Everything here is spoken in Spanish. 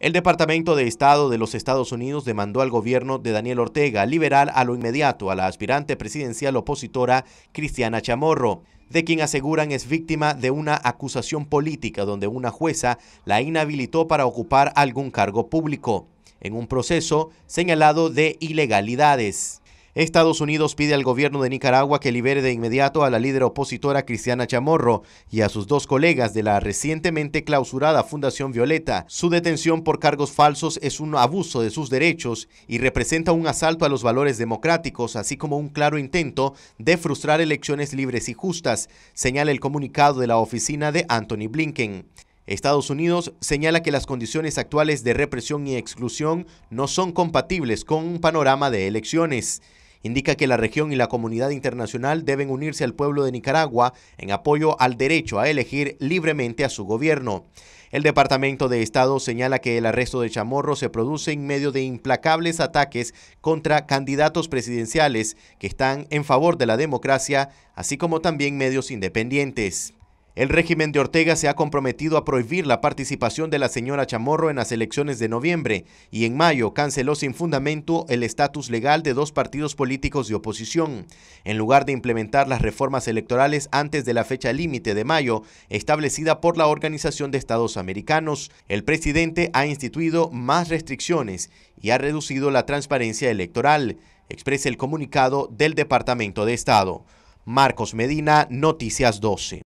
El Departamento de Estado de los Estados Unidos demandó al gobierno de Daniel Ortega liberal a lo inmediato a la aspirante presidencial opositora Cristiana Chamorro, de quien aseguran es víctima de una acusación política donde una jueza la inhabilitó para ocupar algún cargo público, en un proceso señalado de ilegalidades. Estados Unidos pide al gobierno de Nicaragua que libere de inmediato a la líder opositora Cristiana Chamorro y a sus dos colegas de la recientemente clausurada Fundación Violeta. Su detención por cargos falsos es un abuso de sus derechos y representa un asalto a los valores democráticos, así como un claro intento de frustrar elecciones libres y justas, señala el comunicado de la oficina de Anthony Blinken. Estados Unidos señala que las condiciones actuales de represión y exclusión no son compatibles con un panorama de elecciones indica que la región y la comunidad internacional deben unirse al pueblo de Nicaragua en apoyo al derecho a elegir libremente a su gobierno. El Departamento de Estado señala que el arresto de Chamorro se produce en medio de implacables ataques contra candidatos presidenciales que están en favor de la democracia, así como también medios independientes. El régimen de Ortega se ha comprometido a prohibir la participación de la señora Chamorro en las elecciones de noviembre y en mayo canceló sin fundamento el estatus legal de dos partidos políticos de oposición. En lugar de implementar las reformas electorales antes de la fecha límite de mayo establecida por la Organización de Estados Americanos, el presidente ha instituido más restricciones y ha reducido la transparencia electoral, expresa el comunicado del Departamento de Estado. Marcos Medina, Noticias 12.